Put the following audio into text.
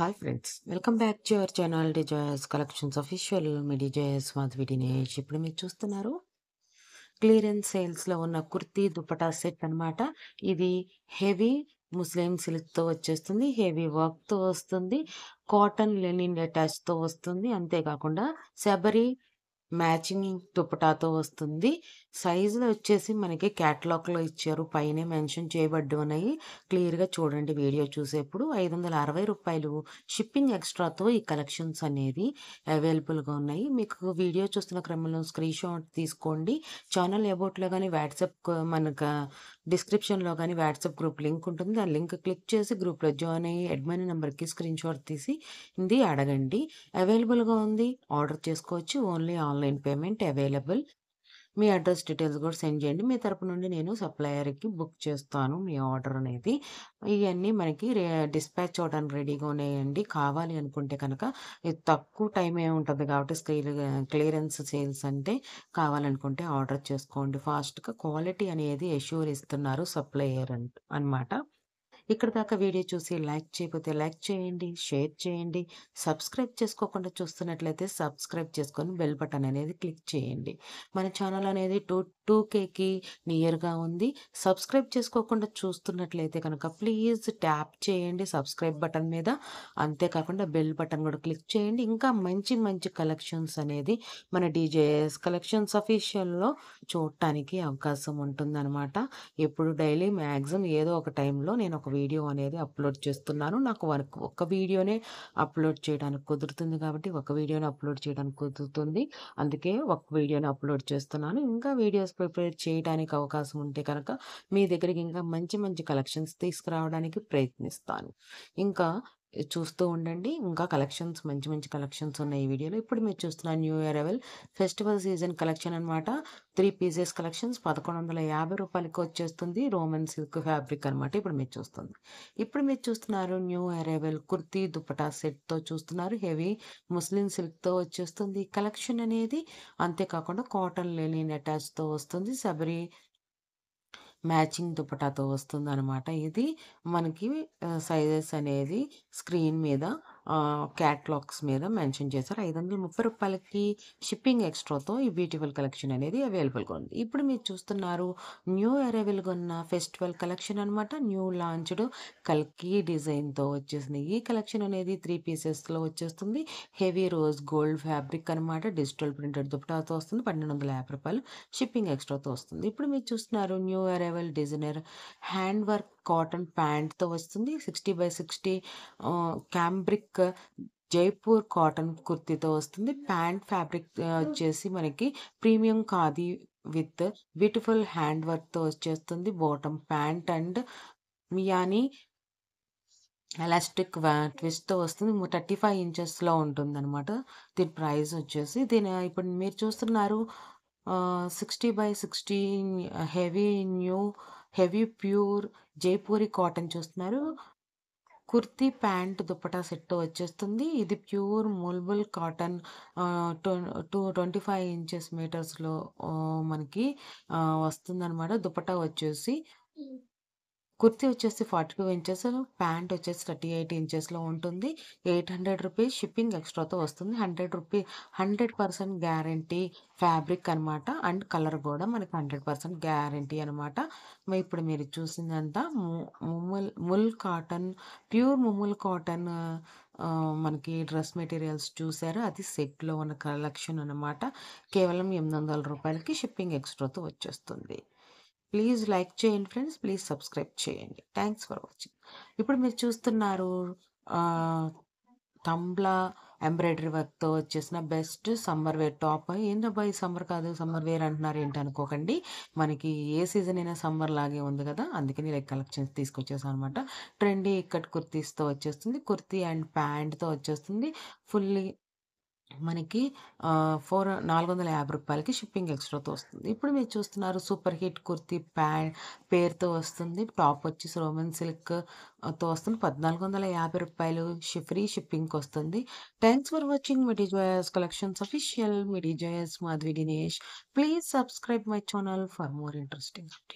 hi friends welcome back to our channel డిజాయస్ collections official మీ జాయస్ మాధవి డినేష్ ఇప్పుడు మీరు చూస్తున్నారు క్లియరెన్స్ సేల్స్లో ఉన్న కుర్తీ దుపటా సెట్ అనమాట ఇది హెవీ ముస్లిం సిల్క్తో వచ్చేస్తుంది హెవీ వర్క్తో వస్తుంది కాటన్ లెనిన్ అటాచ్తో వస్తుంది అంతేకాకుండా శబరి మ్యాచింగ్ దుపటాతో వస్తుంది సైజులు వచ్చేసి మనకి క్యాటలాగ్లో ఇచ్చారు పైన మెన్షన్ చేయబడ్డు ఉన్నాయి క్లియర్గా చూడండి వీడియో చూసేప్పుడు ఐదు వందల అరవై రూపాయలు షిప్పింగ్ ఎక్స్ట్రాతో ఈ కలెక్షన్స్ అనేవి అవైలబుల్గా ఉన్నాయి మీకు వీడియో చూస్తున్న క్రమంలో స్క్రీన్ షాట్ తీసుకోండి ఛానల్ ఎబౌట్లో కానీ వాట్సాప్ మనకు డిస్క్రిప్షన్లో కానీ వాట్సాప్ గ్రూప్ లింక్ ఉంటుంది ఆ లింక్ క్లిక్ చేసి గ్రూప్లో జాయిన్ అయ్యి అడ్మిన్ నెంబర్కి స్క్రీన్ షాట్ తీసి ఇది అడగండి అవైలబుల్గా ఉంది ఆర్డర్ చేసుకోవచ్చు ఓన్లీ ఆన్లైన్ పేమెంట్ అవైలబుల్ మీ అడ్రస్ డీటెయిల్స్ కూడా సెండ్ చేయండి మీ తరపు నుండి నేను సప్లయర్కి బుక్ చేస్తాను మీ ఆర్డర్ అనేది ఇవన్నీ మనకి డిస్పాచ్ అవడానికి రెడీగా ఉన్నాయండి కావాలి అనుకుంటే కనుక తక్కువ టైమే ఉంటుంది కాబట్టి స్క్రీన్ క్లియరెన్స్ సేల్స్ అంటే కావాలనుకుంటే ఆర్డర్ చేసుకోండి ఫాస్ట్గా క్వాలిటీ అనేది ఎష్యూర్ ఇస్తున్నారు సప్లయర్ అనమాట ఇక్కడ దాకా వీడియో చూసి లైక్ చేయకపోతే లైక్ చేయండి షేర్ చేయండి సబ్స్క్రైబ్ చేసుకోకుండా చూస్తున్నట్లయితే సబ్స్క్రైబ్ చేసుకొని బెల్ బటన్ అనేది క్లిక్ చేయండి మన ఛానల్ అనేది టూ టూ కేకి నియర్గా ఉంది సబ్స్క్రైబ్ చేసుకోకుండా చూస్తున్నట్లయితే కనుక ప్లీజ్ ట్యాప్ చేయండి సబ్స్క్రైబ్ బటన్ మీద అంతేకాకుండా బెల్ బటన్ కూడా క్లిక్ చేయండి ఇంకా మంచి మంచి కలెక్షన్స్ అనేది మన డీజేఎస్ కలెక్షన్స్ అఫీషియల్లో చూడటానికి అవకాశం ఉంటుందన్నమాట ఎప్పుడు డైలీ మ్యాక్సిమం ఏదో ఒక టైంలో నేను ఒక వీడియో అనేది అప్లోడ్ చేస్తున్నాను నాకు ఒక వీడియోనే అప్లోడ్ చేయడానికి కుదురుతుంది కాబట్టి ఒక వీడియోని అప్లోడ్ చేయడానికి కుదురుతుంది అందుకే ఒక వీడియోని అప్లోడ్ చేస్తున్నాను ఇంకా వీడియోస్ ప్రిపేర్ చేయడానికి అవకాశం ఉంటే కనుక మీ దగ్గరికి ఇంకా మంచి మంచి కలెక్షన్స్ తీసుకురావడానికి ప్రయత్నిస్తాను ఇంకా చూస్తూ ఉండండి ఇంకా కలెక్షన్స్ మంచి మంచి కలెక్షన్స్ ఉన్నాయి ఈ వీడియోలో ఇప్పుడు మీరు చూస్తున్న న్యూ ఇయర్ అవెల్ ఫెస్టివల్ సీజన్ కలెక్షన్ అనమాట త్రీ పీసెస్ కలెక్షన్స్ పదకొండు వందల యాభై రూపాయలకి వచ్చేస్తుంది రోమన్ సిల్క్ ఫ్యాబ్రిక్ అనమాట ఇప్పుడు మీరు చూస్తుంది ఇప్పుడు మీరు చూస్తున్నారు న్యూ అరైవల్ కుర్తీ దుపటా సెట్తో చూస్తున్నారు హెవీ ముస్లిం సిల్క్తో వచ్చేస్తుంది కలెక్షన్ అనేది అంతేకాకుండా కాటన్ లేని అటాచ్తో వస్తుంది సబరీ మ్యాచింగ్ దుపటాతో వస్తుందనమాట ఇది మనకి సైజెస్ అనేది స్క్రీన్ మీద క్యాట్లాగ్స్ మీద మెన్షన్ చేశారు ఐదు వందల ముప్పై రూపాయలకి షిప్పింగ్ ఎక్స్ట్రాతో ఈ బ్యూటిఫుల్ కలెక్షన్ అనేది అవైలబుల్గా ఉంది ఇప్పుడు మీరు చూస్తున్నారు న్యూ అరైవల్గా ఉన్న ఫెస్టివల్ కలెక్షన్ అనమాట న్యూ లాంచ్డ్ కల్కి డిజైన్తో వచ్చేసింది ఈ కలెక్షన్ అనేది త్రీ పీసెస్లో వచ్చేస్తుంది హెవీ రోజ్ గోల్డ్ ఫ్యాబ్రిక్ అనమాట డిజిటల్ ప్రింటెడ్ దుప్పటాతో వస్తుంది పన్నెండు వందల యాభై రూపాయలు షిప్పింగ్ ఎక్స్ట్రాతో వస్తుంది ఇప్పుడు మీరు చూస్తున్నారు new arrival designer hand work cotton ప్యాంట్తో వస్తుంది sixty by sixty cambric Jaipur cotton కుర్తితో వస్తుంది ప్యాంట్ ఫ్యాబ్రిక్ వచ్చేసి మనకి premium khadi with beautiful hand వర్క్తో వచ్చేస్తుంది బాటమ్ ప్యాంట్ అండ్ మియాని ఎలాస్టిక్ ట్విస్ట్తో వస్తుంది థర్టీ ఫైవ్ ఇంచెస్లో ఉంటుంది అనమాట దీని ప్రైస్ వచ్చేసి దీని ఇప్పుడు మీరు చూస్తున్నారు sixty by sixty heavy new heavy pure Jaipuri cotton చూస్తున్నారు కుర్తీ ప్యాంట్ దుప్పటా సెట్ వచ్చేస్తుంది ఇది ప్యూర్ మొల్బుల్ cotton two twenty five inches మీటర్స్లో మనకి వస్తుందన్నమాట దుప్పటా వచ్చేసి కుర్తీ వచ్చేసి ఫార్టీ టూ ఇంచెస్ ప్యాంట్ వచ్చేసి థర్టీ ఎయిట్ ఇంచెస్లో ఉంటుంది ఎయిట్ హండ్రెడ్ రూపీస్ షిప్పింగ్ ఎక్స్ట్రాతో వస్తుంది hundred rupee hundred percent guarantee fabric అనమాట అండ్ కలర్ కూడా మనకి హండ్రెడ్ పర్సెంట్ గ్యారంటీ అనమాట ఇప్పుడు మీరు చూసిందంతా ముమ్ముల్ ముల్ కాటన్ ప్యూర్ ముమ్ముల్ కాటన్ మనకి డ్రెస్ మెటీరియల్స్ చూసారు అది సెట్లో ఉన్న కలెక్షన్ అనమాట కేవలం ఎనిమిది వందల రూపాయలకి షిప్పింగ్ ఎక్స్ట్రాతో వచ్చేస్తుంది ప్లీజ్ లైక్ చేయండి ఫ్రెండ్స్ ప్లీజ్ సబ్స్క్రైబ్ చేయండి థ్యాంక్స్ ఫర్ వాచింగ్ ఇప్పుడు మీరు చూస్తున్నారు తంబ్లా ఎంబ్రాయిడరీ వర్క్తో వచ్చేసిన బెస్ట్ సమ్మర్ వేర్ టాప్ ఏందబ్బా ఈ సమ్మర్ కాదు సమ్మర్ వేర్ అంటున్నారు ఏంటి అనుకోకండి మనకి ఏ సీజన్ అయినా సమ్మర్ లాగే ఉంది కదా అందుకని నేను కలెక్షన్స్ తీసుకొచ్చేసాను అనమాట ట్రెండీ ఇక్కడ కుర్తీస్తో వచ్చేస్తుంది కుర్తీ అండ్ ప్యాంట్తో వచ్చేస్తుంది ఫుల్లీ మనకి ఫోర్ నాలుగు వందల యాభై రూపాయలకి షిప్పింగ్ ఎక్స్ట్రాతో వస్తుంది ఇప్పుడు మీరు చూస్తున్నారు సూపర్ హిట్ కుర్తీ ప్యాంట్ పేరుతో వస్తుంది టాప్ వచ్చి రోమన్ సిల్క్ తో వస్తుంది పద్నాలుగు వందల యాభై రూపాయలు ఫ్రీ షిప్పింగ్కి వస్తుంది thanks for watching midi collections official midi జాయస్ Madhavi Dinesh please subscribe my channel for more interesting update